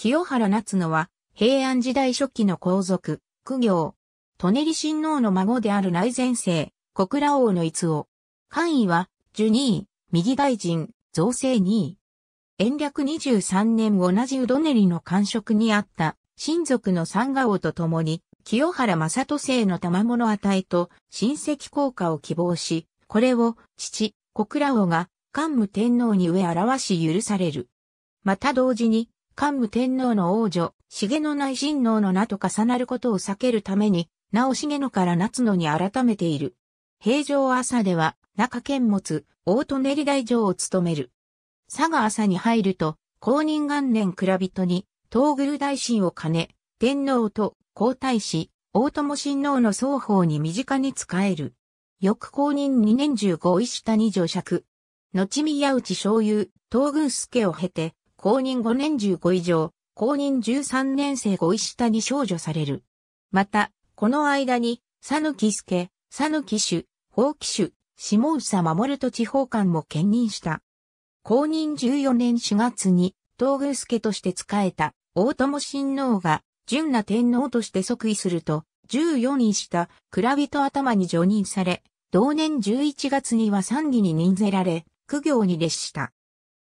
清原夏野は、平安時代初期の皇族、苦行、舎人親王の孫である内前世、小倉王の逸夫。官位は、受二位、右大臣、造成二位。延暦二十三年同じうどねりの官職にあった、親族の三河王と共に、清原正人生の賜物与えと親戚効果を希望し、これを父、小倉王が桓武天皇に上表し許される。また同時に、桓武天皇の王女、重野内親王の名と重なることを避けるために、名を重野から夏野に改めている。平城朝では、中堅物、大戸練大城を務める。佐賀朝に入ると、公認元年蔵人に、東宮大臣を兼ね、天皇と皇太子、大友親王の双方に身近に仕える。翌公認2年十五石下二条尺。後宮内醤油、東宮助を経て、公認5年15以上、公認13年生5位下に少女される。また、この間に、佐野木助、佐野木主、法木主、下総守と地方官も兼任した。公認14年4月に、東宮助として仕えた、大友親王が、純な天皇として即位すると、14位した蔵人頭に除任され、同年11月には参議に任ぜられ、苦行に列した。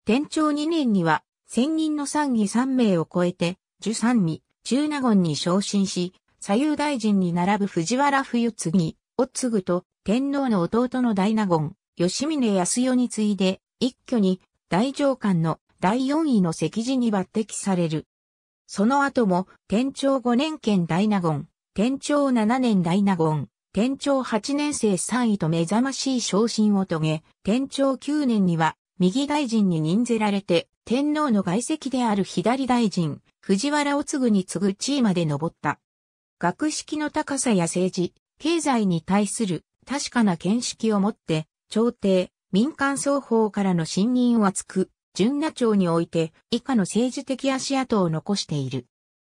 天長2年には千人の参議三名を超えて、十三に、中納言に昇進し、左右大臣に並ぶ藤原冬次、を継ぐと、天皇の弟の大納言、吉峰康代に次いで、一挙に、大上官の第四位の席次に抜擢される。その後も、天長五年県大納言、天長七年大納言、天長八年生三位と目覚ましい昇進を遂げ、天長九年には右大臣に任ぜられて、天皇の外籍である左大臣、藤原を次ぐに次ぐ地位まで上った。学識の高さや政治、経済に対する確かな見識を持って、朝廷、民間双方からの信任を厚く、純那町において以下の政治的足跡を残している。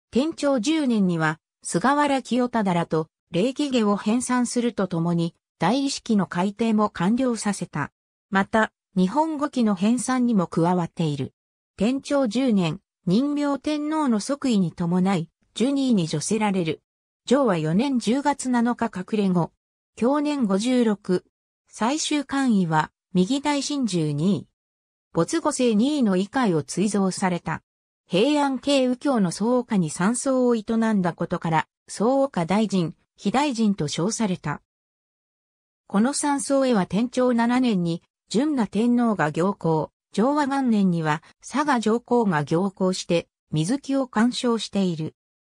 天長10年には、菅原清忠らと礼儀下を編纂するとともに、大理式の改定も完了させた。また、日本語記の編纂にも加わっている。天長10年、任名天皇の即位に伴い、ジュニーに助せられる。上は4年10月7日隠れ後。去年56。最終官位は、右大神獣2位。没後世2位の位界を追贈された。平安系右京の総岡に山僧を営んだことから、総岡大臣、非大臣と称された。この山僧へは天長7年に純那天皇が行幸、昭和元年には佐賀上皇が行幸して、水木を鑑賞している。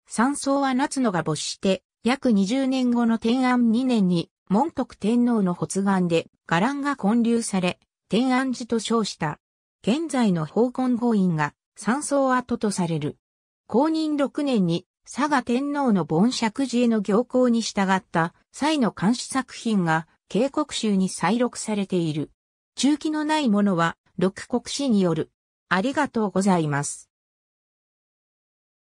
山荘は夏野が没して、約20年後の天安2年に、門徳天皇の発願で、伽藍が建立され、天安寺と称した。現在の宝根法院が、山荘跡とされる。公認6年に、佐賀天皇の盆釈寺への行幸に従った、際の監視作品が、警告集に再録されている。中期のないものは、六国史による。ありがとうございます。